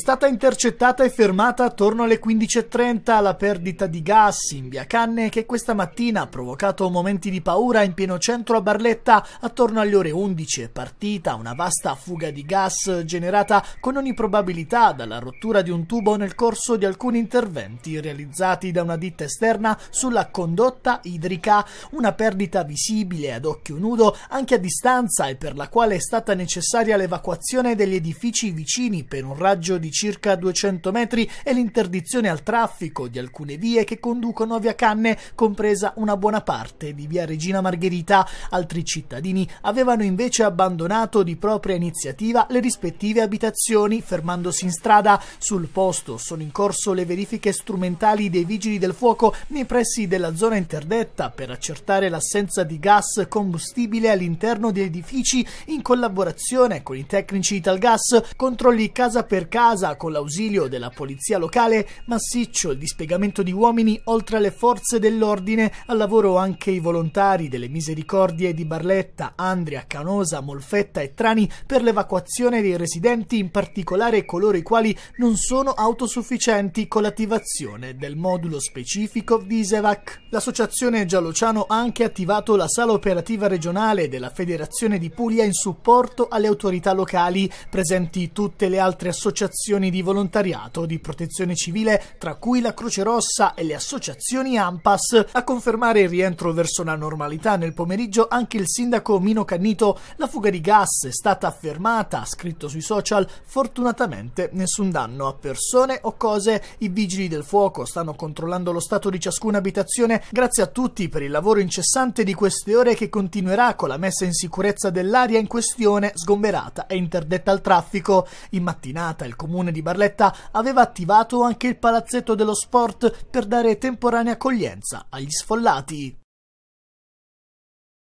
stata intercettata e fermata attorno alle 15.30 la perdita di gas in via Canne che questa mattina ha provocato momenti di paura in pieno centro a Barletta. Attorno alle ore 11 è partita una vasta fuga di gas generata con ogni probabilità dalla rottura di un tubo nel corso di alcuni interventi realizzati da una ditta esterna sulla condotta idrica. Una perdita visibile ad occhio nudo anche a distanza e per la quale è stata necessaria l'evacuazione degli edifici vicini per un raggio di circa 200 metri e l'interdizione al traffico di alcune vie che conducono a Via Canne, compresa una buona parte di Via Regina Margherita. Altri cittadini avevano invece abbandonato di propria iniziativa le rispettive abitazioni, fermandosi in strada. Sul posto sono in corso le verifiche strumentali dei vigili del fuoco nei pressi della zona interdetta per accertare l'assenza di gas combustibile all'interno degli edifici in collaborazione con i tecnici Italgas, controlli casa per casa casa con l'ausilio della polizia locale, massiccio il dispiegamento di uomini oltre alle forze dell'ordine, al lavoro anche i volontari delle misericordie di Barletta, Andria, Canosa, Molfetta e Trani per l'evacuazione dei residenti, in particolare coloro i quali non sono autosufficienti con l'attivazione del modulo specifico Visevac. L'associazione Giallociano ha anche attivato la sala operativa regionale della Federazione di Puglia in supporto alle autorità locali, presenti tutte le altre associazioni associazioni di volontariato di protezione civile, tra cui la Croce Rossa e le associazioni AMPAS. A confermare il rientro verso la normalità nel pomeriggio anche il sindaco Mino Cannito. La fuga di gas è stata fermata, ha scritto sui social, fortunatamente nessun danno a persone o cose. I vigili del fuoco stanno controllando lo stato di ciascuna abitazione. Grazie a tutti per il lavoro incessante di queste ore che continuerà con la messa in sicurezza dell'aria in questione, sgomberata e interdetta al traffico. In mattinata il comune comune di Barletta aveva attivato anche il palazzetto dello sport per dare temporanea accoglienza agli sfollati.